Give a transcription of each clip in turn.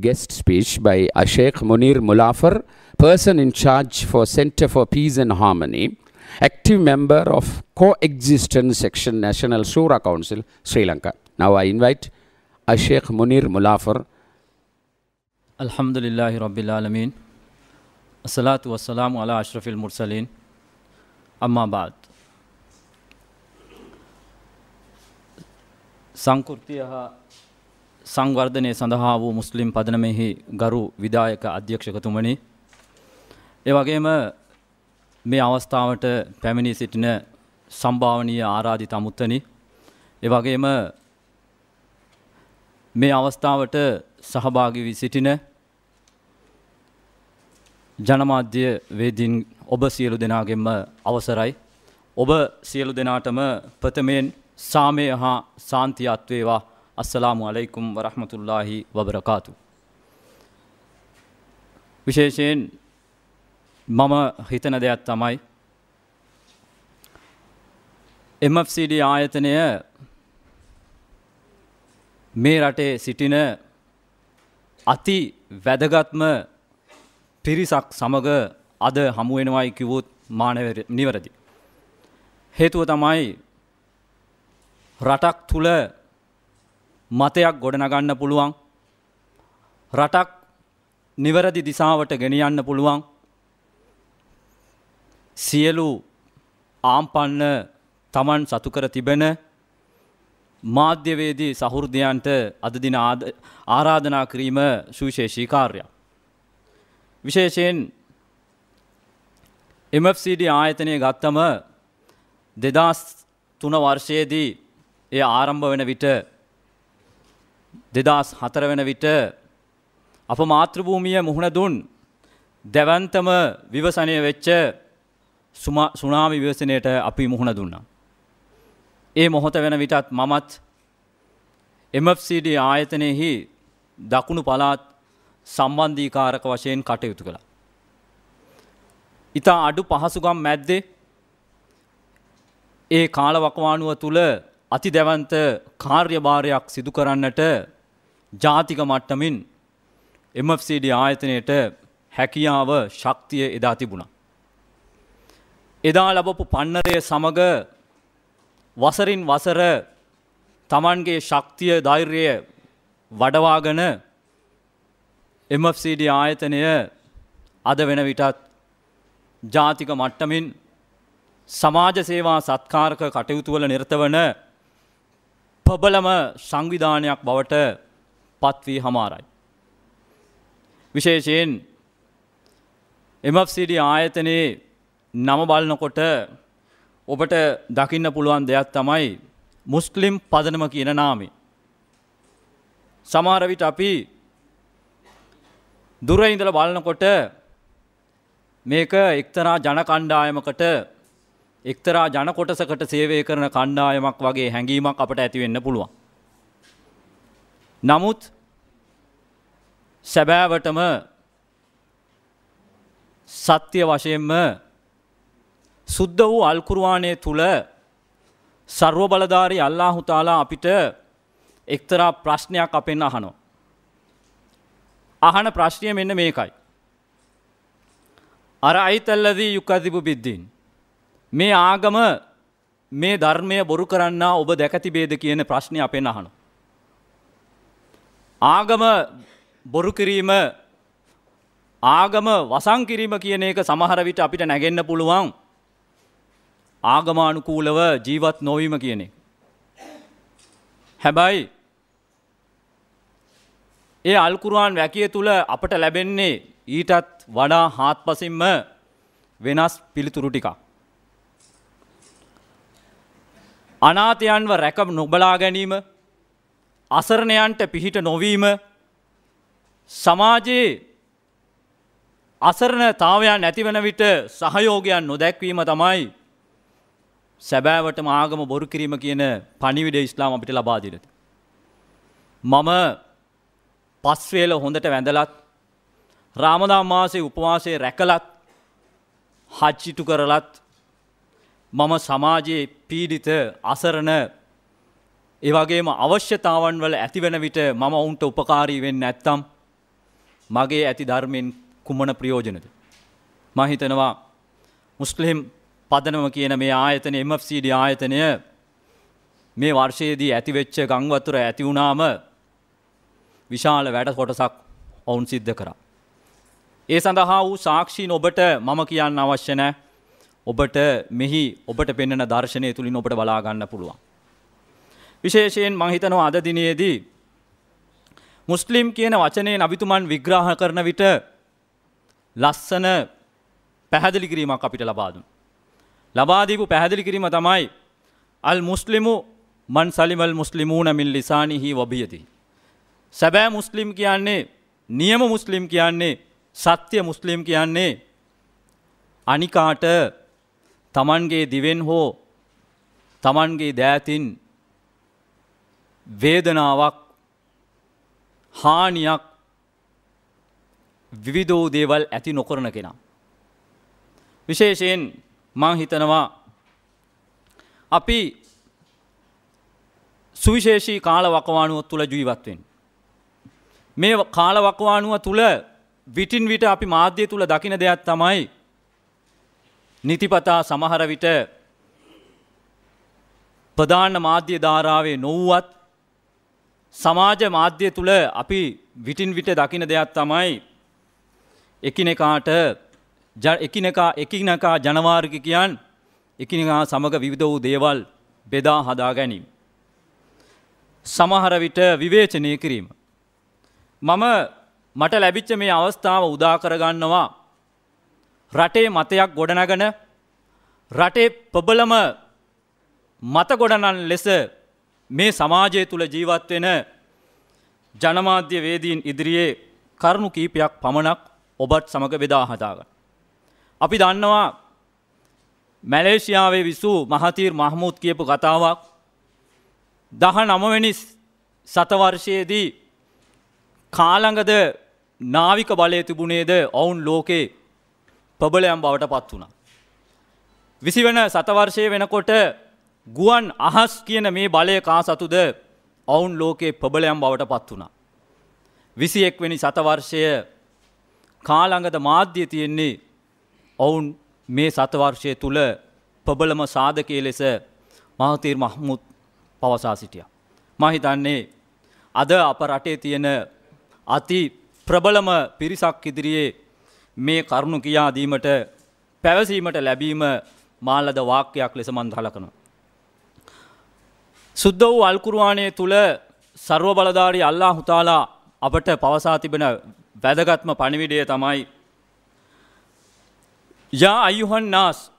guest speech by Ashaykh Munir Mulafar, person in charge for Center for Peace and Harmony, active member of Coexistence Section National Shura Council, Sri Lanka. Now I invite Ashaykh Munir Mulafar. Alhamdulillahi Rabbil Alameen. Assalatu wassalamu ala ashrafil mursaleen. Amma ba'd. සංවර්ධනය සඳහා වූ මුස්ලිම් පදනමෙහි ගරු විදායක අධ්‍යක්ෂකතුමනි ඒ වගේම මේ අවස්ථාවට පැමිණී සිටින සම්භාවනීය ආරාධිත අමුත්තනි ඒ වගේම මේ අවස්ථාවට සහභාගී වී සිටින ජනමාධ්‍ය වේදීන් ඔබ සියලු දෙනාගෙන්ම අවසරයි. ඔබ සියලු දෙනාටම ප්‍රථමයෙන් සාමය හා සාන්තියත් වේවා අස්සලාමු අලයිකුම් වරහමතුල්ලාහි වබරකාතු. විශේෂයෙන් මම හිතන දෙයක් තමයි MFCD ආයතනය මේ රටේ සිටින අති වැදගත්ම පිරිසක් සමග අද හමුවෙනවයි කිව්වොත් මානව නිවැරදි. හේතුව තමයි රටක් තුළ මතයක් ගොඩනගන්න පුළුවන් රටක් නිවැරදි දිසාවට ගෙනියන්න පුළුවන් සියලු ආම්පන්න තමන් සතුකර තිබෙන මාධ්‍යවේදී සහෘදයන්ට අදදින ආරාධනා කිරීම සුවිශේෂී කාර්යක්. විශේෂයෙන් MFCD ආයතනය ගත්තම දෙදස් තුන වර්ෂයේදී එය ආරම්භ වෙන විට දෙදස් හතර වෙන විට අප මාතෘභූමිය මුහුණ දුන් දැවන්තම විවසනය වෙච්ච සුනාමි විවසනයට අපි මුහුණ දුන්නා. ඒ මොහොත වෙන විටත් මමත් MFCD ආයතනයෙහි දකුණු පළාත් සම්බන්ධීකාරක වශයෙන් කටයුතු කළා. ඉතා අඩු පහසුගම් මැද්දේ ඒ කාලවකවානුව තුළ අති දැවන්ත කාර්යභාරයක් සිදු කරන්නට ජාතික මට්ටමින් MFCD ආයතනයට හැකියාව ශක්තිය එදා තිබුණා. එදා ලබපු පන්නරය සමග වසරින් වසර තමන්ගේ ශක්තිය ධෛර්යය වඩවාගෙන MFCD ආයතනය අද වෙන විටත් ජාතික මට්ටමින් සමාජ සේවා සත්කාරක කටයුතුවල නිර්තවන ප්‍රබලම සංවිධානයක් බවට පත්වී හමාරයි. විශේෂයෙන් එමFCD ආයතනයේ නම බලනකොට ඔබට දකින්න පුළුවන් දෙයක් තමයි මුස්ලිම් පදනම කියන නාමේ. සමහර විට අපි දුර ඉඳලා බලනකොට මේක එක්තරා ජන කණ්ඩායමකට එක්තරා ජන කොටසකට සේවය කරන කණ්ඩායමක් වගේ හැඟීමක් අපට ඇතිවෙන්න පුළුවන්. නමුත් සැබෑවටම සත්‍ය වශයෙන්ම සුද්ධ වූ අල්කුරවානය තුළ සර්ව බලධාරි අල්ලාහු තාලා අපිට එක්තරා ප්‍රශ්නයක් අපෙන් අහනෝ. අහන ප්‍රශ්නය මෙන්න මේකයි. අර අයිතල්ලදී යුකදිපු බිද්දීන්. මේ ආගම මේ ධර්මය බොරු කරන්න ඔබ දැකතිබේද කියන ප්‍රශ්නය අපෙන් අහනු. ආගම බොරු කිරීම ආගම වසං කිරීම කියන එක සමහර විට අපිට නැගෙන්න පුළුවන් ආගමානුකූලව ජීවත් නොවීම කියන එක. හැබැයි ඒ අල්කුරුවන් වැකිය තුළ අපට ලැබෙන්නේ ඊටත් වඩා හාත්පසින්ම වෙනස් පිළිතුරු ටිකක්. අනාතයන්ව රැකම් නොබලා ගැනීම අසරණයන්ට පිහිට නොවීම සමාජයේ අසරණතාවයන් ඇතිවන විට සහයෝගයන් නොදැක්වීම තමයි සැබෑවට මාගම බොරු කිරීම කියන පනිවිඩ ඉස්ලාම අපිට ලබාදිලට. මම පස්වේල හොඳට වැඳලත් රාමදා මාසේ උපවාසය රැකලත් හච්චිටු කරලත් මම සමාජයේ පීඩිත අසරණ ඒවගේම අවශ්‍යතාවන් වල ඇතිවෙන විට මම ඔවුන්ට උපකාරී වෙන්න නැත්තම් මගේ ඇති ධර්මයෙන් කුමන ප්‍රයෝජනද. මහිතනවා මුස්ලිම් පදනම කියන මේ ආයතන MFCD ආයතනය මේ වර්ෂයේදී ඇතිවෙච්ච ගංවතුර ඇති වුණාම විශාල වැඩ කොටසක් ඔවුන් සිද්ධ කරා. ඒ සඳහා වූ සාක්ෂීන් ඔබට මම කියන්න අවශ්‍ය නෑ ඔබට මෙහි ඔබට පෙන්වන දර්ශනය තුළින් ඔබට බලාගන්න පුළුවන්. විශේෂයෙන් මහිතනවා අද දිනයේදී මුස්ලිම් කියන වචනය නවිතුමන් විග්‍රහ කරන විට ලස්සන පැහැදිලි කිරීමක් අපිට ලබාදුන්. ලබාදීපු පැහැදිලි කිරීම තමයි අල් මුස්ලිමු මන් සලිමල් මුස්ලිමූන මින් ලිසානිහි වබියති. සැබෑ මුස්ලිම් කියන්නේ නියම මුස්ලිම් කියන්නේ සත්‍ය මුස්ලිම් කියන්නේ අනිකාට තමන්ගේ දිවෙන් හෝ තමන්ගේ දෑතින් වේදනාවක් හානියක් විවිධෝ දේවල් ඇති නොකරන කෙනා. විශේෂයෙන් මං හිතනවා අපි සුවිශේෂී කාලවකවානුව තුළ ජීවත්වෙන්. මේ කාලවකවානුව තුළ විටින් විට අපි මාධ්‍ය තුළ දකින දෙයක් තමයි නිතිපතා සමහර විට ප්‍රධාන මාධ්‍ය ධාරාවේ නොවුවත් සමාජ මාධ්‍ය තුළ අපි විටින් විට දකින දෙයක් තමයි එකිනෙකාට එකිනෙකා එකිනකා ජනවාර්ගිකයන් එකිනෙකා සමඟ විවිධ වූ දේවල් බෙදා හදා ගැනීම. සමහර විට විවේචනය කිරීම. මම මට ලැබිච්ච මේ අවස්ථාව උදාකරගන්නවා රටේ මතයක් ගොඩනගන රටේ ප්‍රබලම මත ගොඩනන් ලෙස මේ සමාජය තුළ ජීවත් වෙන ජනමාධ්‍ය වේදීන් ඉදිරියේ කරුණු කීපයක් පමණක් ඔබත් සමඟ බෙදා හදාගන්න. අපි දන්නවා මැලේෂයාවේ විසූ මහතීර් මහමුත් කියපු කතාවක් දහ නමවැනි සතවර්ෂයේදී කාළඟද නාවික බලය තිබුණේද ඔවුන් ලෝකේ ප්‍රබලයම් බවට පත් වුණා. විසි වන සතවර්ෂය වෙනකොට ගුවන් අහස් කියන මේ බලය කා සතුද ඔවුන් ලෝකයේ ප්‍රබලයම් බවට පත් වුණා. විසි එක්වැනි සතවර්ෂය කාළඟද මාධ්‍ය තියෙන්නේ ඔවුන් මේ සතවර්ෂය තුළ ප්‍රබලම සාධකය ලෙස මහතීර් මහමුත් පවසා සිටිය. මහිතන්නේ අද අප රටේ තියෙන අති ප්‍රබලම පිරිසක් ඉදිරියේ මේ කරුණු කියා දීමට පැවසීමට ලැබීම මාලද වාක්‍යයක් ලෙස මන් හලකනවා. සුද්ද වූ අල්කුරවානය තුළ සර්ව බලධාරි අල්ලා හුතාලා අපට පවසා තිබෙන වැදගත්ම පණිවිඩය තමයි. යා අයුහන් නාස්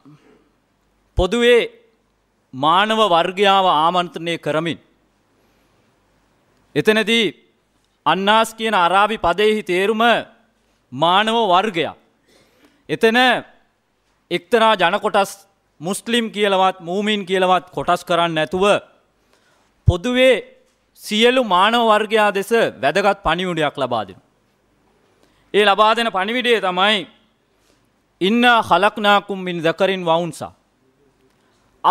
පොදුවේ මානව වර්ගයාව ආමන්ත්‍රණය කරමින්. එතනදී අන්නාස් කියන අරාබි පදයෙහි තේරුම මානව වර්ගයක්. එතන එක්තරා ජනකොටස් මුස්ලිම් කියලවත් මූමීන් කියලවත් කොටස් කරන්න නැතුව පොදුවේ සියලු මානව වර්ගයා දෙස වැදගත් පණිවිඩයක් ලබා දෙන. ඒ ලබා දෙන පණිවිඩේ තමයි ඉන්න හලක්නාකුම් මින් දකරින් වවුන්සා.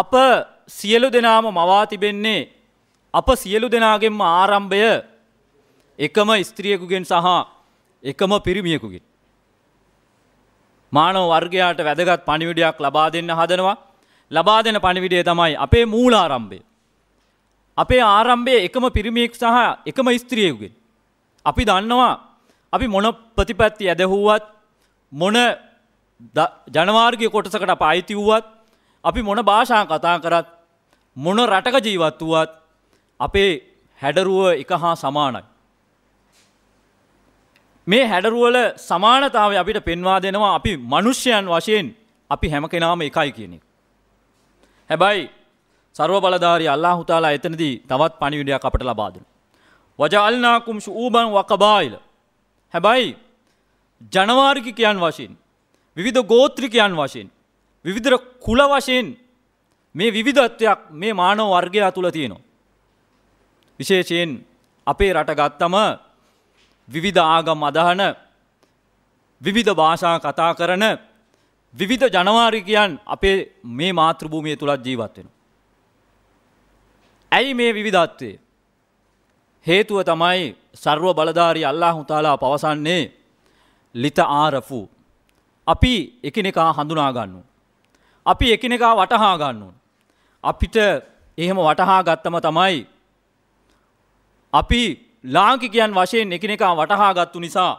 අප සියලු දෙනාම මවා තිබෙන්නේ අප සියලු දෙනාගෙන්ම ආරම්භය එකම ස්ත්‍රියකුගෙන් සහ එකම පිරිමියෙකුගින්. මානව වර්ගයාට වැදගත් පණිවිඩයක් ලබා දෙන්න හදනවා ලබා දෙන පණිවිඩය තමයි අපේ මූලාරම්භය. අපේ ආරම්භය එකම පිරිමියෙක් සහ එකම ස්ත්‍රියකුගෙන්. අපි දන්නවා අපි මොන ප්‍රතිපත්ති ඇදහුවත් මොන ජනවාර්ගය කොටසකට අප අයිති වුවත් අපි මොන භාෂා කතා කරත් මොන රටක ජීවත් වුවත් අපේ හැඩරුව එක හා සමානයි. මේ හැඩරුවල සමානතාව අපිට පෙන්වා දෙනවා අපි මනුෂ්‍යයන් වශයෙන් අපි හැම කෙනාම එකයි කියනෙ. හැබැයි සර්ව බලධාරි අල්ලා හුතාලා එතනදී තවත් පණිවිඩයක් අපට ලබාදන. වජල්නාකුම් ශූබන් වකබායිල. හැබැයි ජනවාර්ගිකයන් වශයෙන් විවිධ ගෝත්‍රිකයන් වශයෙන් විවිධර කුල වශයෙන් මේ විවිධත්වයක් මේ මානව වර්ගයා තුළ තියෙනවා. විශේෂයෙන් අපේ රට ගත්තම විවිධ ආගම් අදහන විවිධ භාෂා කතා කරන විවිධ ජනවාරිකයන් අපේ මේ මාතෘභූමිය තුළත් ජීවත් වෙන. ඇයි මේ විවිධත්වේ. හේතුව තමයි සර්ව බලධාරි අල්ලා හුතාලා පවසන්නේ ලිත ආරෆූ. අපි එකනෙකා හඳුනාගන්නු. අපි එකනෙකා වටහා ගන්නුන්. අපිට එහෙම වටහා ගත්තම තමයි අපි ලාංකිකයන් වශයෙන් එකිනෙකා වටහාගත්තු නිසා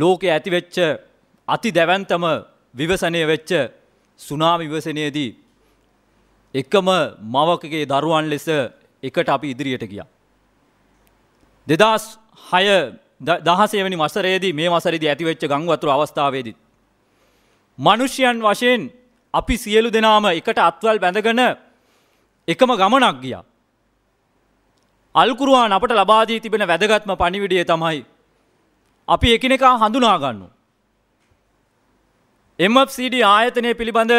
ලෝකෙ ඇතිවෙච්ච අති දැවන්තම විවසනය වෙච්ච සුනාමි විවසනයේදී එකම මවකගේ දරුවන් ලෙස එකට අපි ඉදිරියට ගියා. දෙදස් හය දහසේවැනි වසරේදී මේ වසරදි ඇතිවෙච්ච ගංවතුර අවස්ථාවේදී. මනුෂ්‍යයන් වශයෙන් අපි සියලු දෙනාම එකට අත්වල් බැඳගන එකම ගමනක් ගියා. අල්කුරුවන් අපට ලබාදී තිබෙන වැදගත්ම පණිවිඩිය තමයි. අපි එකිනෙකා හඳුනාගන්නු. MFCD ආයතනය පිළිබඳ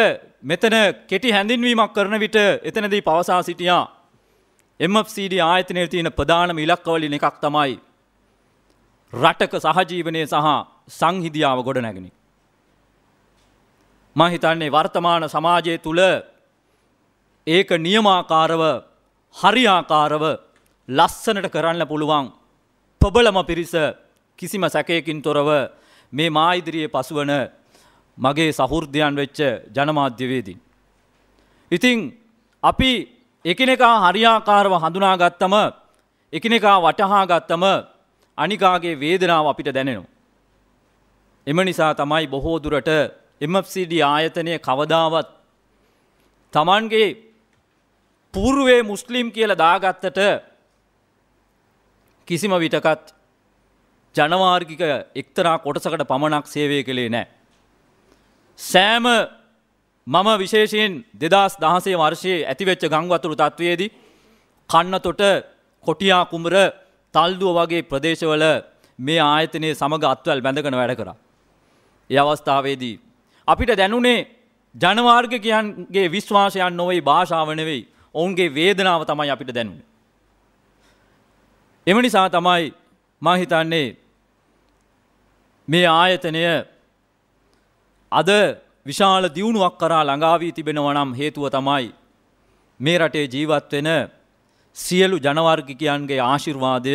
මෙතන කෙටි හැඳින්වීමක් කරන විට එතනදී පවසා සිටියා. MFCD ආයතනය තියෙන ප්‍රධානම ඉලක්කවලින් එකක් තමයි. රටක සහජීවනය සහ සංහිදියාව ගොඩ නැගෙන. මහිතන්නේ වර්තමාන සමාජය තුළ ඒක නියමාකාරව හරියාකාරව ලස්සනට කරන්න පුළුවන් ප්‍රබලම පිරිස කිසිම සැකයකින් තොරව මේ මා ඉදිරියේ පසුවන මගේ සහෘදයන් වෙච්ච ජනමාධ්‍යවේදී. ඉතිං අපි එකිනෙකා හරියාකාරව හඳුනාගත්තම එකිනෙකා වටහාගත්තම අනිකාගේ වේදනාව අපිට දැනෙනු. එම නිසා තමයි බොහෝදුරට MFCD ආයතනය කවදාවත් තමන්ගේ පූර්ුවේ මුස්ලිම් කියල දාගත්තට කිසිම විටකත් ජනවාර්ගික එක්තරා කොටසකට පමණක් සේවය කළේ නෑ. සෑම මම විශේෂයෙන් දෙදස් දහසේ වර්ෂයේ ඇතිවෙච්ච ගංවතුරු තත්ත්වයේදී කන්නතොට කොටියා කුමර තල්දුව වගේ ප්‍රදේශවල මේ ආයතනය සමඟ අත්වල් බැඳගෙන වැඩ කරා. ඒ අවස්ථාවේදී. අපිට දැනුනේ ජනවාර්ගකයන්ගේ විශ්වාසයන් නොවයි භාෂාව නෙවෙයි ඔවුන්ගේ වේදනාව තමයි අපිට දැනුනේ. එම නිසා තමයි මහිතන්නේ මේ ආයතනය අද විශාල දියුණුවක් කරා ළඟාවී තිබෙනව නම් හේතුව තමයි මේ රටේ ජීවත් වෙන සියලු ජනවර්ගිකයන්ගේ ආශිර්වාදය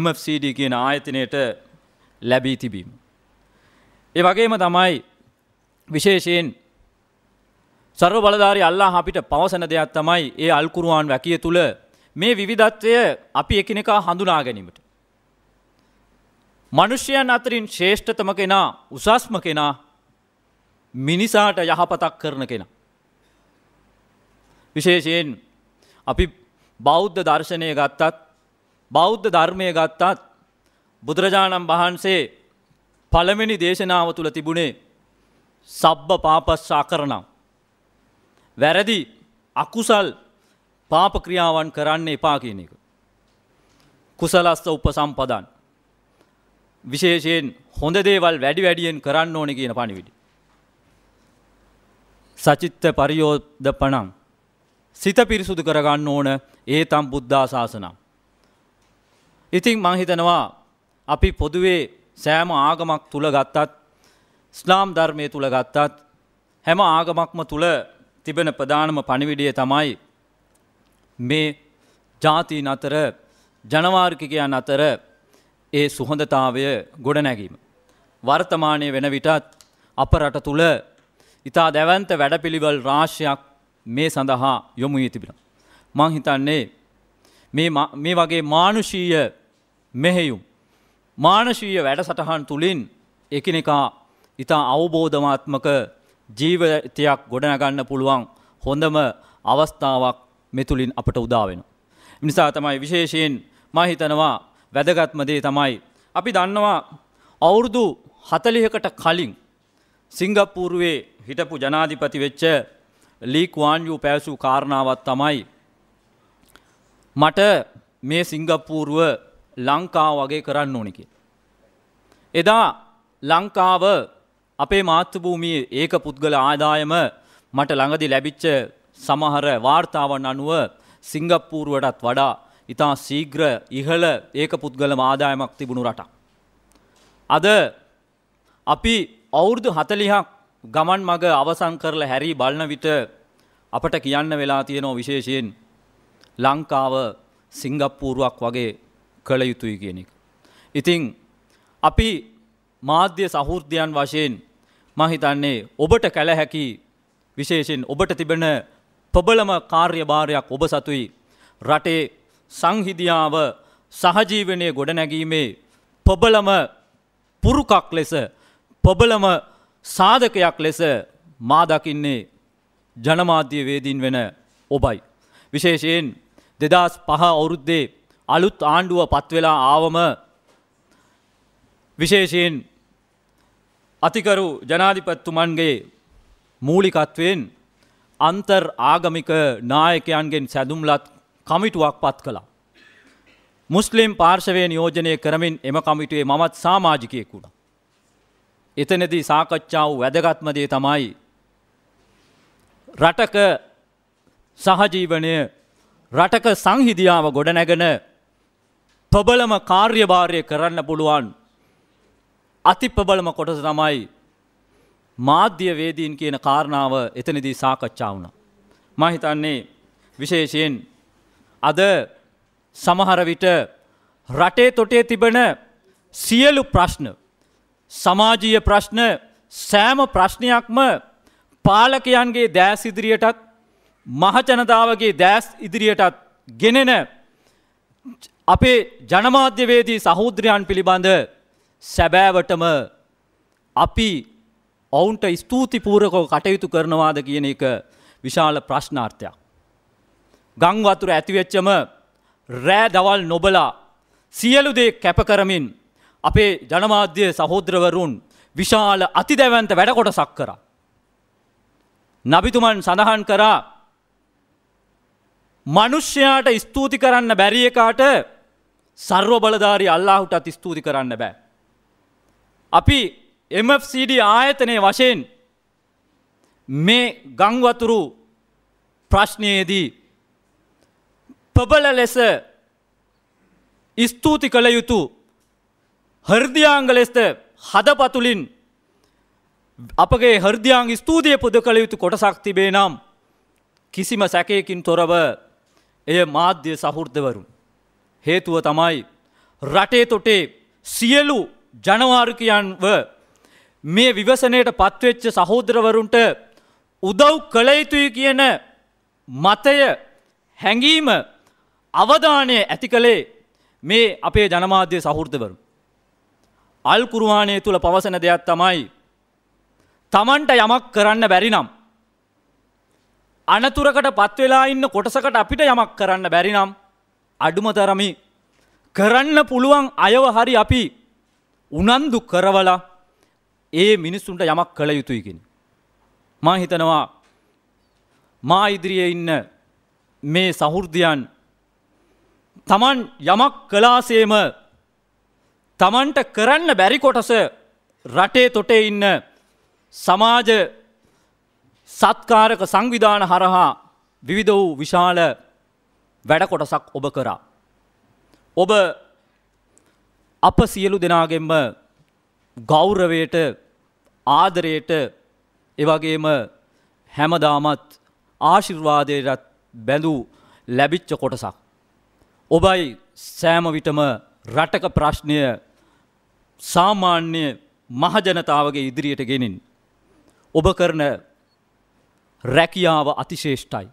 MFCD කියන ආයතනයට ලැබී තිබීම. ඒ වගේම තමයි විශේෂයෙන් සර්ව බලධාරි අල්ලා අපිට පවසන දෙයක් තමයි ඒ අල්කුරුවන් වැකිය තුළ මේ විවිධත්වය අපි එකිනෙකා හඳුනා ගැනීමට. මනුෂ්‍යයන් අතරින් ශ්‍රේෂ්ඨතම කෙනා උසස්ම කෙනා මිනිසාට යහපතක් කරන කෙනා. විශේෂයෙන් අපි බෞද්ධ දර්ශනය ගත්තත් බෞද්ධ ධර්මය ගත්තත් බුදුරජාණන් වහන්සේ පළමිනි දේශනාව තුළ තිබුණේ සබ්බ පාපස්සා කරනම්. වැරදි අකුසල් පාපක්‍රියාවන් කරන්න එපා කියන එක. කුසලස්ස උපසම්පදන්. විශේෂයෙන් හොඳ දේවල් වැඩි වැඩියෙන් කරන්න ඕන කියන පණිවිඩි. සචිත්ත පරියෝද පනං. සිත පිරිසුදු කරගන්න ඕන ඒ තම් බුද්ධා ශාසනම්. ඉතිං මංහිතනවා අපි පොදුවේ සෑම ආගමක් තුළ ගත්තත් ස්ලාම් ධර්මය තුළ ගත්තත් හැම ආගමක්ම තුළ තිබෙන ප්‍රධානම පණිවිඩිය තමයි මේ ජාතීන් අතර ජනවාර්කිකයන් අතර ඒ සුහොඳතාවය ගොඩනැගීම. වර්තමානය වෙන විටත් අප රට තුළ ඉතා දැවන්ත වැඩපිළිවල් රාශයක් මේ සඳහා යොමු යතිබෙන. මං හිතන්නේ මේ වගේ මානුෂීය මෙහෙයුම්. මානශීය වැඩසටහන් තුළින් එකනෙකා ඉතා අවබෝධමාත්මක ජීවතයක් ගොඩනගන්න පුළුවන් හොඳම අවස්ථාවක් මෙතුලින් අපට උදාවෙන. නිසා තමයි විශේෂයෙන් මහිතනවා වැදගත්මදේ තමයි. අපි දන්නවා අවුරුදු හතලිහකට කලින් සිංගප්පූරුවේ හිටපු ජනාධිපති වෙච්ච ලීක්වාන්යු පැවසූ කාරණාවත් තමයි. මට මේ සිංගප්පූරුව ලංකා වගේ කරන්න ඕනිකි. එදා ලංකාව අපේ මාත්‍රභූමිය ඒක පුද්ගල ආදායම මට ළඟදි ලැබිච්ච සමහර වාර්තාවන් අනුව සිංගප්පූරුවටත් වඩා ඉතා සීග්‍ර ඉහළ ඒක පුද්ගල මාදායමක් තිබුණු රට. අද අපි අවුරුදු හතලිහක් ගමන් මග අවසන් කරල හැරී බලන විට අපට කියන්න වෙලා තියෙනෝ විශේෂයෙන් ලංකාව සිංගප්පූරුවක් වගේ කළ යුතුයි කියනෙක්. ඉතිං අපි මාධ්‍ය සහෘර්ධයන් වශයෙන් මහිතන්නේ ඔබට කැළ හැකි විශේෂෙන් ඔබට තිබෙන ප්‍රබලම කාර්යභාරයක් ඔබ සතුයි රටේ සංහිදියාව සහජීවනය ගොඩනැගීමේ ප්‍රබලම පුරුකක් ලෙස ප්‍රබලම සාධකයක් ලෙස මා දකින්නේ ජනමාධ්‍ය වේදීන් වෙන ඔබයි. විශේෂයෙන් දෙදස් පහ අවුරුද්දේ අලුත් ආණ්ඩුව පත්වෙලා ආවම විශේෂයෙන් අතිකරු ජනාධිපත්තුමන්ගේ මූලිකත්වයෙන් අන්තර් ආගමික නායකයන්ගෙන් සැදුම්ලත් කමිටුවක් පත් කළා. මුස්ලිම් පාර්ශවය නියෝජනය කරමින් එම කමිටුවේ මමත් සාමාජිකයෙකුුණ. එතනදී සාකච්ඡාව වැදගත්මදේ තමයි. රටක සහජීවනය රටක සංහිදියාව ගොඩනැගෙන ප්‍රබලම කාර්යභාරය කරන්න පුළුවන් අතිප්‍රබලම කොටස තමයි මාධ්‍යවේදීන් කියන කාරණාව එතනදී සාකච්ඡා වුණා. මහිතන්නේ විශේෂයෙන් අද සමහරවිට රටේ තොටේ තිබන සියලු ප්‍රශ්න සමාජීය ප්‍රශ්න සෑම ප්‍රශ්නයක්ම පාලකයන්ගේ දෑස් ඉදිරියටත් මහජනතාවගේ දෑස් ඉදිරියටත් ගෙනෙන අපේ ජනමාධ්‍යවේදී සහෝද්‍රයන් පිළිබඳ සැබෑවටම අපි ඔවුන්ට ස්තුතිපූරකෝ කටයුතු කරනවාද කියන එක විශාල ප්‍රශ්නාර්ථයක්. ගංවතුර ඇතිවෙච්චම රෑ දවල් නොබලා සියලුදේ කැප කරමින් අපේ ජනමාධ්‍ය සහෝද්‍රවරුන් විශාල අතිදැවන්ත වැඩකොට සක් කර. නබිතුමන් සඳහන් කරා මනුෂ්‍යයාට ස්තුති කරන්න බැරි එකාට සර්ව බලධාරි අල්ලාහුටත් ස්තුති කරන්න බෑ. අපි MFCD ආයතනය වශයෙන් මේ ගංවතුරු ප්‍රශ්නයේදී ප්‍රබල ලෙස ස්තුති කළ යුතු හර්දියාංග ලෙස්ත හදපතුලින් අපගේ හර්දියාං ස්තුතිය පුද කළ යුතු කොටසක් තිබේ නම් කිසිම සැකයකින් තොරව එය මාධ්‍ය සහෘර්දවරුන්. හේතුව තමයි රටේ තොටේ සියලු ජනවාර්කයන්ව මේ විවසනයට පත්වෙච්ච සහෝදරවරුන්ට උදව් කළ යුතුයි කියන මතය හැඟීම අවධානය ඇති කළේ මේ අපේ ජනමාධ්‍ය සහෘදවරු. අල්කුරවානය තුළ පවසන දෙයක් තමයි. තමන්ට යමක් කරන්න බැරිනම්. අනතුරකට පත්වෙලා ඉන්න කොටසකට අපිට යමක් කරන්න බැරිනම් අඩුමතරමි කරන්න පුළුවන් අයව හරි අපි උනන්දු කරවලා ඒ මිනිස්සුන්ට යමක් කළ යුතුයිගෙන. මා හිතනවා මා ඉදිරියේ ඉන්න මේ සහෘදයන් තමන් යමක් කලාසේම තමන්ට කරන්න බැරි කොටස රටේ තොටේ ඉන්න සමාජ සත්කාරක සංවිධාන හරහා විවිධ වූ විශාල වැඩකොටසක් ඔබ කරා. ඔබ අප සියලු දෙනාගෙන්ම ගෞරවයට ආදරයට එවගේම හැමදාමත් ආශිර්වාදයටත් බැඳූ ලැබිච්ච කොටසක්. ඔබයි සෑමවිටම රටක ප්‍රශ්නය සාමාන්‍ය මහජනතාවගේ ඉදිරියට ගෙනින්. ඔබ කරන රැකියාව අතිශේෂ්ටයි.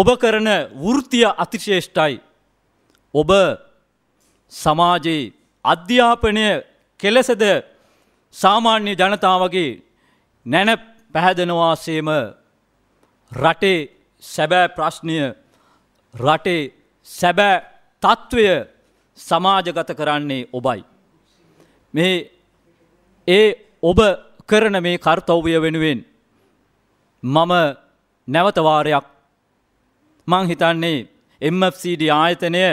ඔබ කරන වෘතිය අතිශේෂ්ටයි. ඔබ සමාජයේ අධ්‍යාපනය කෙලෙසද සාමාන්‍ය ජනතාවගේ නැන පැහැදෙනවාසේම රටේ සැබෑ ප්‍රශ්නය රටේ සැබෑ තත්ත්වය සමාජගත කරන්නේ ඔබයි. මේ ඒ ඔබ කරන මේ කර්තව්ය වෙනුවෙන් මම නැවතවාරයක් මං හිතන්නේ MFCD ආයතනය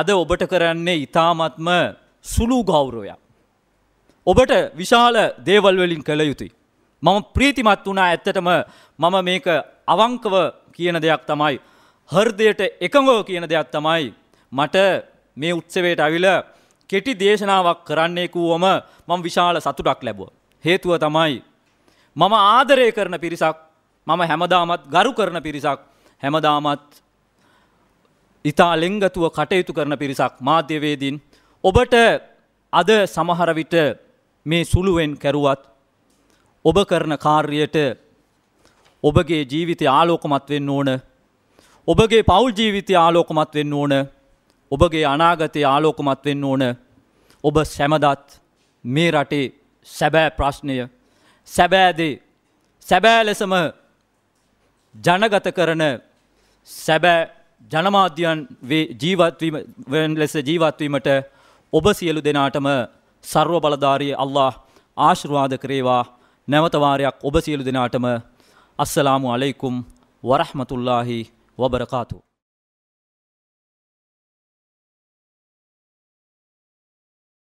අද ඔබට කරන්නේ ඉතාමත්ම සුළු ගෞරවයක්. ඔබට විශාල දේවල්වලින් කළ යුතුයි. මම ප්‍රීතිමත් වනා ඇත්තටම මම මේක අවංකව කියන දෙයක් තමයි. හර්දයට එකඟෝ කියන දෙයක් තමයි. මට මේ උත්සවයට අවිල කෙටි දේශනාවක් කරන්නේකූවම මම විශාල සතුටක් ලැබුව. හේතුව තමයි. මම ආදරය කරන පිරිසක් මම හැමදාමත් ගරු කරන පිරිසක් හැමදාමත් ඉතා ලෙංගතුව කටයුතු කරන පිරිසක් මාධ්‍යවේදීන් ඔබට අද සමහරවිට මේ සුළුවෙන් කැරුවත් ඔබ කරන කාර්යයට ඔබගේ ජීවිතය ආලෝකමත් වෙන්න ඕන ඔබගේ පවුල් ජීවිතය ආලෝකමත් වෙන්න ඕන ඔබගේ අනාගතය ආලෝකමත් වෙන්න ඕන ඔබ සැමදත් මේ රටේ සැබෑ ප්‍රශ්නය සැබෑදේ සැබෑ ලෙසම ජනගත කරන සැබෑ ජනමාධ්‍යයන් ජීවත්වීම ලෙස ජීවත්වීමට ඔබ සියලු දෙනාටම සර්ව බලධාරී අල්له ආශිර්වාද කරේවා නැවතවාරයක් ඔබ සියලු දෙනාටම අස්සලාමු අලෙයිකුම් වරහමතුල්ලාහි වබරකාතු.